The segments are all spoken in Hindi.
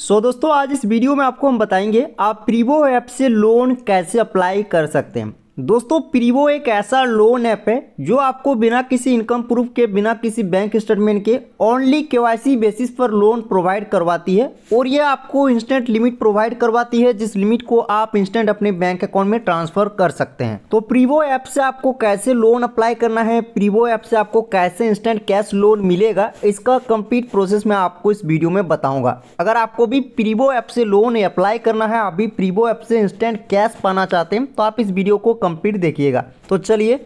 सो so, दोस्तों आज इस वीडियो में आपको हम बताएंगे आप प्रीवो ऐप से लोन कैसे अप्लाई कर सकते हैं दोस्तों प्रीवो एक ऐसा लोन ऐप है जो आपको बिना किसी इनकम प्रूफ के बिना किसी बैंक स्टेटमेंट के ओनली केवाईसी बेसिस पर लोन प्रोवाइड करवाती है और यह आपको इंस्टेंट लिमिट प्रोवाइड करवाती है जिस लिमिट को आप इंस्टेंट अपने बैंक अकाउंट में ट्रांसफर कर सकते हैं तो प्रीवो ऐप से आपको कैसे लोन अप्लाई करना है प्रीवो ऐप से आपको कैसे इंस्टेंट कैश लोन मिलेगा इसका कम्प्लीट प्रोसेस मैं आपको इस वीडियो में बताऊंगा अगर आपको भी प्रीवो ऐप से लोन अप्लाई करना है अभी प्रीवो ऐप से इंस्टेंट कैश पाना चाहते हैं तो आप इस वीडियो को कंप्लीट देखिएगा तो चलिए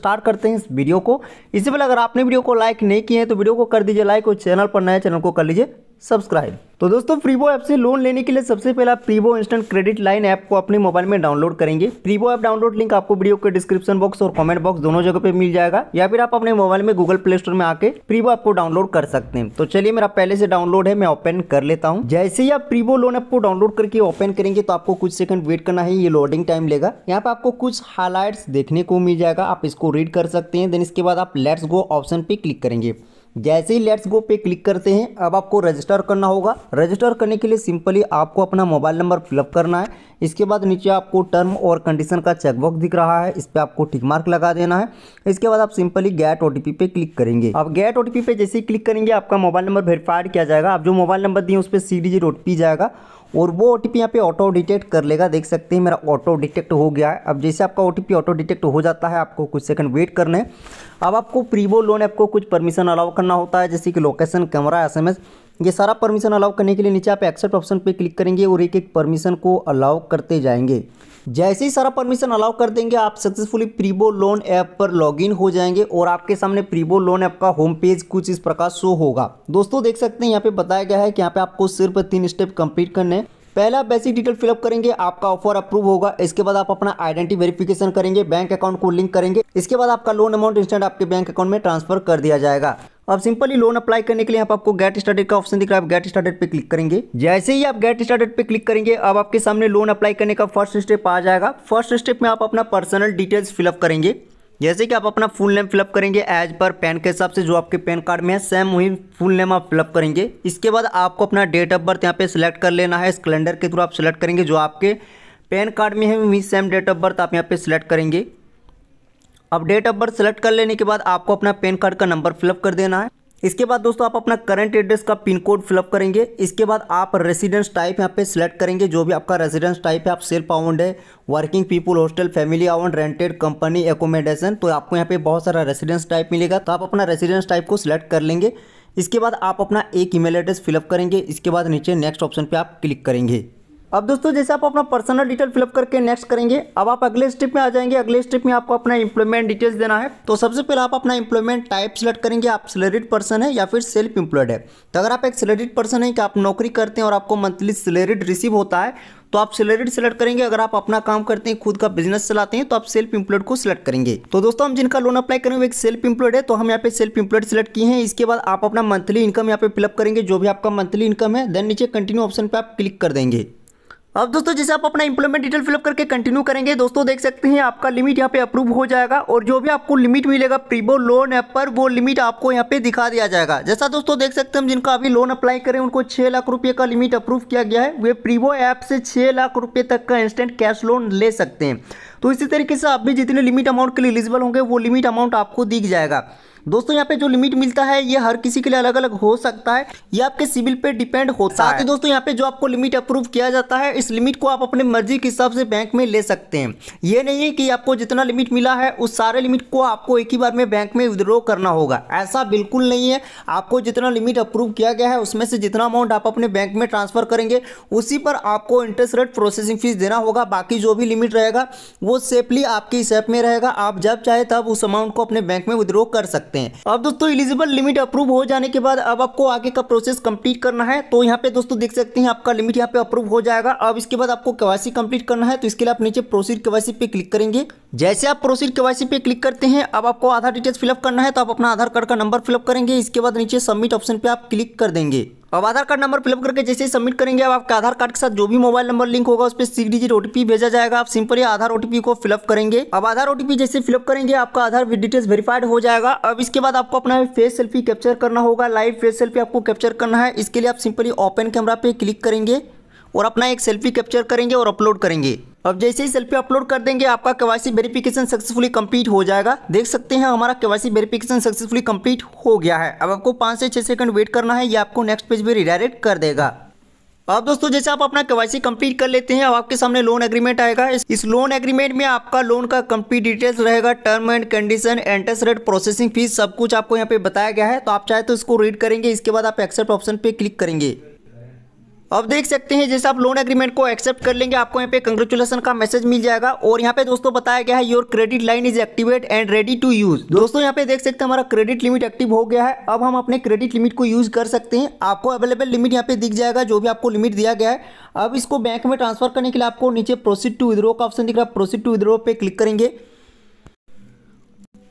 स्टार्ट करते हैं इस वीडियो को इससे पहले अगर आपने वीडियो को लाइक नहीं किए हैं तो वीडियो को कर दीजिए लाइक और चैनल पर नए चैनल को कर लीजिए सब्सक्राइब तो दोस्तों प्रीवो ऐप से लोन लेने के लिए सबसे पहले आप Privo instant credit line app को अपने मोबाइल में डाउनलोड करेंगे प्रीवो ऐप डाउनलोड लिंक आपको वीडियो के डिस्क्रिप्शन बॉक्स और कमेंट बॉक्स दोनों जगह पे मिल जाएगा या फिर आप अपने मोबाइल में गूगल प्ले स्टोर में आके प्रीवो ऐप को डाउनलोड कर सकते हैं तो चलिए मेरा पहले से डाउनलोड है मैं ओपन कर लेता हूँ जैसे ही आप प्रीवो लोन ऐप को डाउनलोड करके ओपन करेंगे तो आपको कुछ सेकंड वेट करना है ये लोडिंग टाइम लेगा यहाँ पे आपको कुछ हाईलाइट्स देखने को मिल जाएगा आप इसको रीड कर सकते हैं देन इसके बाद आप लेट्स गो ऑप्शन पे क्लिक करेंगे जैसे ही लेट्स गो पे क्लिक करते हैं अब आपको रजिस्टर करना होगा रजिस्टर करने के लिए सिंपली आपको अपना मोबाइल नंबर फिलअप करना है इसके बाद नीचे आपको टर्म और कंडीशन का चेकबॉक दिख रहा है इस पर आपको टिक मार्क लगा देना है इसके बाद आप सिंपली गैट ओ पे क्लिक करेंगे आप गैट ओ पे जैसे ही क्लिक करेंगे आपका मोबाइल नंबर वेरीफाइड किया जाएगा आप जो मोबाइल नंबर दिए उस पर सी डी जाएगा और वो ओ टी यहाँ पे ऑटो डिटेक्ट कर लेगा देख सकते हैं मेरा ऑटो डिटेक्ट हो गया है अब जैसे आपका ओ टी ऑटो डिटेक्ट हो जाता है आपको कुछ सेकंड वेट करने अब आपको प्रीवो लोन ऐप को कुछ परमिशन अलाउ करना होता है जैसे कि लोकेशन कैमरा एस ये सारा परमिशन अलाउ करने के लिए नीचे आप एक्सेप्ट ऑप्शन पे क्लिक करेंगे और एक एक परमिशन को अलाउ करते जाएंगे जैसे ही सारा परमिशन अलाउ कर देंगे आप सक्सेसफुली प्रीबो लोन ऐप पर लॉगिन हो जाएंगे और आपके सामने प्रीबो लोन ऐप का होम पेज कुछ इस प्रकार शो होगा दोस्तों देख सकते हैं यहाँ पे बताया गया है कि यहाँ पे आपको सिर्फ तीन स्टेप कंप्लीट करने हैं पहले आप बेसिक डिटेल फिलअप करेंगे आपका ऑफर अप्रूव होगा इसके बाद आप अपना आइडेंटिटी वेरिफिकेशन करेंगे बैंक अकाउंट को लिंक करेंगे इसके बाद आपका लोन अमाउंट इंस्टेंट आपके बैंक अकाउंट में ट्रांसफर कर दिया जाएगा अब सिंपली लोन अप्लाई करने के लिए आप आपको गेट स्टार्टेड का ऑप्शन दिख रहा है आप गेट स्टार्टेड पे क्लिक करेंगे जैसे ही आप गेट स्टार्टेड पे क्लिक करेंगे अब आपके सामने लोन अप्लाई करने का फर्स्ट स्टेप आ जाएगा फर्स्ट स्टेप में आप अपना पर्सनल डिटेल्स फिलअप करेंगे जैसे कि आप अपना फुल नेम फिलअप करेंगे एज पर पैन के हिसाब से जो आपके पैन कार्ड में है सेम वही फुल नेम आप फिलअप करेंगे इसके बाद आपको अपना डेट ऑफ बर्थ यहाँ पे सिलेक्ट कर लेना है इस कैलेंडर के थ्रू आप सिलेक्ट करेंगे जो आपके पैन कार्ड में है वही सेम डेट ऑफ बर्थ आप यहाँ पे सिलेक्ट करेंगे अब डेट ऑफ बर्थ सेलेक्ट कर लेने के बाद आपको अपना पैन कार्ड का नंबर फिलअप कर देना है इसके बाद दोस्तों आप अपना करंट एड्रेस का पिन कोड फिलअप करेंगे इसके बाद आप रेसिडेंस टाइप यहाँ पे सिलेक्ट करेंगे जो भी आपका रेजिडेंस टाइप है आप सेल्फ आउंड है working people hostel family owned rented company accommodation तो आपको यहाँ पे बहुत सारा रेसिडेंस टाइप मिलेगा तो आप अपना रेजिडेंस टाइप को सिलेक्ट कर लेंगे इसके बाद आप अपना एक ईमेल एड्रेस फिलअप करेंगे इसके बाद नीचे नेक्स्ट ऑप्शन पर आप क्लिक करेंगे अब दोस्तों जैसे आप अपना पर्सनल डिटेल फिलअप करके नेक्स्ट करेंगे अब आप अगले स्टेप में आ जाएंगे अगले स्टेप में आपको अपना इंप्लॉयमेंट डिटेल्स देना है तो सबसे पहले आप अपना इंप्लॉयमेंट टाइप सेलेक्ट करेंगे आप सैलरीड पर्सन है या फिर सेल्फ इंप्लॉयड है तो अगर आप एक सैलरीड पर्सन है कि आप नौकरी करते हैं और आपको मंथली सैलरीड रिसीव होता है तो आप सैलरीड सेलेक्ट करेंगे अगर आप अपना काम करते हैं खुद का बिजनेस चलाते हैं तो आप सेल्फ इंप्लॉयड को सिलेक्ट करेंगे तो दोस्तों हम जिनका लोन अप्लाई करेंगे एक सेल्फ इंप्लॉयड है तो हम यहाँ पे सेल्फ इंप्लॉयड सेलेक्ट किए हैं इसके बाद आप अपना मंथली इनकम यहाँ पे फिलअप करेंगे जो भी आपका मंथली इनकम है देन नीचे कंटिन्यू ऑप्शन पर आप क्लिक कर देंगे अब दोस्तों जैसे आप अपना इंप्लॉयमेंट डिटेल फिलअप करके कंटिन्यू करेंगे दोस्तों देख सकते हैं आपका लिमिट यहाँ पे अप्रूव हो जाएगा और जो भी आपको लिमिट मिलेगा प्रीबो लोन ऐप पर वो लिमिट आपको यहाँ पे दिखा दिया जाएगा जैसा दोस्तों देख सकते हैं हम जिनका अभी लोन अप्लाई करें उनको छः लाख रुपये का लिमिट अप्रूव किया गया है वे प्रीबो ऐप से छः लाख रुपये तक का इंस्टेंट कैश लोन ले सकते हैं तो इसी तरीके से आप भी जितने लिमिट अमाउंट के लिए एलिजिबल होंगे वो लिमिट अमाउंट आपको दिख जाएगा दोस्तों यहाँ पे जो लिमिट मिलता है ये हर किसी के लिए अलग अलग हो सकता है ये आपके सिविल पे डिपेंड होता साथ है साथ दोस्तों यहाँ पे जो आपको लिमिट अप्रूव किया जाता है इस लिमिट को आप अपने मर्जी के हिसाब से बैंक में ले सकते हैं ये नहीं है कि आपको जितना लिमिट मिला है उस सारे लिमिट को आपको एक ही बार में बैंक में विद्रो करना होगा ऐसा बिल्कुल नहीं है आपको जितना लिमिट अप्रूव किया गया है उसमें से जितना अमाउंट आप अपने बैंक में ट्रांसफर करेंगे उसी पर आपको इंटरेस्ट रेट प्रोसेसिंग फीस देना होगा बाकी जो भी लिमिट रहेगा वो सेफली आपकी इस ऐप में रहेगा आप जब चाहे तब उस अमाउंट को अपने बैंक में विद्रो कर सकते सकते हैं अब दोस्तों इलिजिबल लिमिट अप्रूव हो जाने के बाद अब आपको आगे का प्रोसेस कंप्लीट करना है तो यहाँ पे दोस्तों देख सकते हैं आपका लिमिट यहाँ पे अप्रूव हो जाएगा अब इसके बाद आपको केवासी कंप्लीट करना है तो इसके लिए आप नीचे प्रोसीड केवासी पे क्लिक करेंगे जैसे आप प्रोसीड केवासी पे क्लिक करते हैं अब आपको आधार डिटेल्स फिलअप करना है तो आप अपना आधार कार्ड का नंबर फिलअप करेंगे इसके बाद नीचे सबमिट ऑप्शन पे आप क्लिक कर देंगे अब आधार कार्ड नंबर फिलअप करके जैसे ही सबमिट करेंगे अब आपके आधार कार्ड के साथ जो भी मोबाइल नंबर लिंक होगा उस पर सिक्स डिजिट ओटीपी भेजा जाएगा आप सिंपली आधार ओटीपी को फिलअप करेंगे अब आधार ओटीपी जैसे फिलअप करेंगे आपका आधार डिटेल्स वेरीफाइड हो जाएगा अब इसके बाद आपको अपना फेस सेल्फी कैप्चर करना होगा लाइव फेस सेल्फी आपको कैप्चर करना है इसके लिए आप सिंपली ओपन कैमरा पे क्लिक करेंगे और अपना एक सेल्फी कैप्चर करेंगे और अपलोड करेंगे अब जैसे ही सेल्फी अपलोड कर देंगे आपका केवासी वेरिफिकेशन सक्सेसफुली कंप्लीट हो जाएगा देख सकते हैं हमारा केवासी वेरिफिकेशन सक्सेसफुली कंप्लीट हो गया है अब आपको पाँच से छः सेकंड वेट करना है ये आपको नेक्स्ट पेज पर रिडायरेक्ट कर देगा अब दोस्तों जैसे आप अपना केवासी कंप्लीट कर लेते हैं अब आपके सामने लोन एग्रीमेंट आएगा इस लोन एग्रीमेंट में आपका लोन का कंप्लीट डिटेल्स रहेगा term and condition interest rate processing fee सब कुछ आपको यहाँ पे बताया गया है तो आप चाहे तो इसको रीड करेंगे इसके बाद आप एक्सेप्ट ऑप्शन पे क्लिक करेंगे अब तो देख सकते हैं जैसे आप लोन एग्रीमेंट को एक्सेप्ट कर लेंगे आपको यहाँ पे कंग्रेचुलेसन का मैसेज मिल जाएगा और यहाँ पे दोस्तों बताया गया है your credit line is activate and ready to use दोस्तों यहाँ पे देख सकते हैं हमारा क्रेडिट लिमिट एक्टिव हो गया है अब हम अपने क्रेडिट लिमिट को यूज कर सकते हैं आपको अवेलेबल लिमिट यहाँ पे दिख जाएगा जो भी आपको लिमिट दिया गया है अब इसको बैंक में ट्रांसफर करने के लिए आपको नीचे प्रोसीड टू विद्रो का ऑप्शन दिख रहा है प्रोसीड टू विद्रो पे क्लिक करेंगे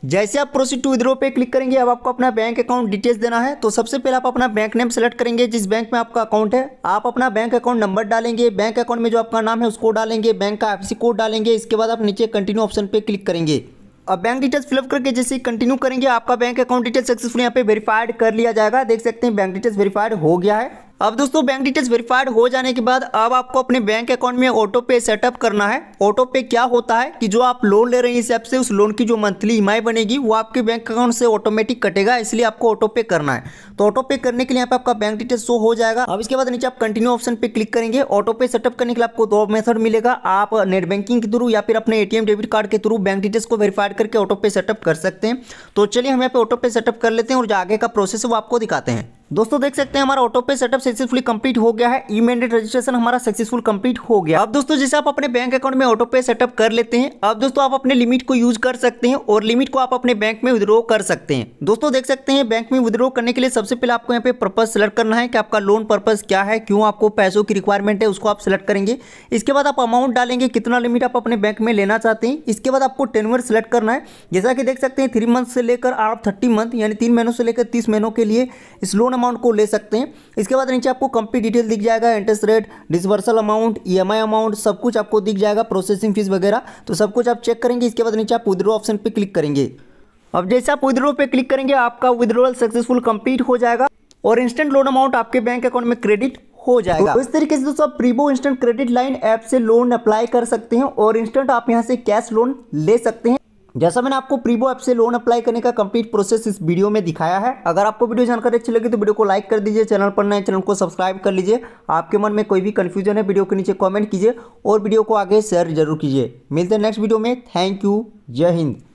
जैसे आप प्रोसीड टू विद्रो पे क्लिक करेंगे अब आपको अपना बैंक अकाउंट डिटेल्स देना है तो सबसे पहले आप अपना बैंक नेम सेलेक्ट करेंगे जिस बैंक में आपका अकाउंट है आप अपना बैंक अकाउंट नंबर डालेंगे बैंक अकाउंट में जो आपका नाम है उसको डालेंगे बैंक का एफ कोड डालेंगे इसके बाद आप नीचे कंटिन्यू ऑप्शन पर क्लिक करेंगे अब बैंक डिटेल्स फिलअप करके जैसे कंटिन्यू करेंगे आपका बैंक अकाउंट डिटेल सक्सेसफुल यहाँ पे वेरीफाइड कर लिया जाएगा देख सकते हैं बैंक डिटेल्स वेरीफाइड हो गया है अब दोस्तों बैंक डिटेल्स वेरीफाइड हो जाने के बाद अब आपको अपने बैंक अकाउंट में ऑटो पे सेटअप करना है ऑटो पे क्या होता है कि जो आप लोन ले रहे हैं इस ऐप से उस लोन की जो मंथली ई e बनेगी वो आपके बैंक अकाउंट से ऑटोमेटिक कटेगा इसलिए आपको ऑटो पे करना है तो ऑटो पे करने के लिए आप आपका बैंक डिटेल्स शो हो जाएगा अब इसके बाद नीचे आप कंटिन्यू ऑप्शन पे क्लिक करेंगे ऑटो पे सेटअप करने के लिए आपको दो मेथड मिलेगा आप नेट बैंकिंग के थ्रू या फिर अपने एटीएम डेबिट कार्ड के थ्रू बैंक डिटेल्स को वेरीफाइड करके ऑटो पे सेटअप कर सकते हैं तो चलिए हम यहाँ पे ऑटो पे सेटअप कर लेते हैं और जो आगे का प्रोसेस है वो आपको दिखाते हैं दोस्तों देख सकते हैं हमारा auto pay setup successfully complete हो गया है ई मैंडेट रजिस्ट्रेशन हमारा सक्सेसफुल कंप्लीट हो गया अब दोस्तों जैसे आप अपने बैंक अकाउंट में ऑटो पे सेटअप कर लेते हैं अब दोस्तों आप अपने लिमिट को यूज कर सकते हैं और लिमिट को आप अपने बैंक में विद्रो कर सकते हैं दोस्तों देख सकते हैं बैंक में विद्रो करने के लिए सबसे पहले आपको यहाँ पे पर्पज सेलेक्ट करना है कि आपका लोन पर्पज क्या है क्यों आपको पैसों की रिक्वायरमेंट है उसको आप सेलेक्ट करेंगे इसके बाद आप अमाउंट डालेंगे कितना लिमिट आप अपने बैंक में लेना चाहते हैं इसके बाद आपको टेनवर सेलेक्ट करना है जैसा कि देख सकते हैं थ्री मंथ से लेकर आप थर्टी मंथ यानी तीन महीनों से लेकर तीस महीनों के लिए इस लोन अमाउंट को ले सकते हैं इसके बाद नीचे आपको कंप्लीट डिटेल दिख जाएगा interest rate disbursal amount e amount सब कुछ आपको दिख जाएगा प्रोसेसिंग फीस वगैरह तो सब कुछ आप चेक करेंगे इसके बाद नीचे आप विद्रो ऑप्शन पर क्लिक करेंगे अब जैसे आप विद्रो पे क्लिक करेंगे आपका विद्रोवल सक्सेसफुल कंप्लीट हो जाएगा और इंस्टेंट लोन अमाउंट आपके बैंक अकाउंट में क्रेडिट हो जाएगा तो इस तरीके से दोस्तों आप Privo instant credit line app से लोन अप्लाई कर सकते हैं और इंस्टेंट आप यहाँ से कैश लोन ले सकते हैं जैसा मैंने आपको प्रीबो ऐप से लोन अप्लाई करने का कंप्लीट प्रोसेस इस वीडियो में दिखाया है अगर आपको वीडियो जानकारी अच्छी लगी तो वीडियो को लाइक कर दीजिए चैनल पर नए चैनल को सब्सक्राइब कर लीजिए आपके मन में कोई भी कन्फ्यूजन है वीडियो के नीचे कॉमेंट कीजिए और वीडियो को आगे शेयर जरूर कीजिए मिलते हैं नेक्स्ट वीडियो में थैंक यू जय हिंद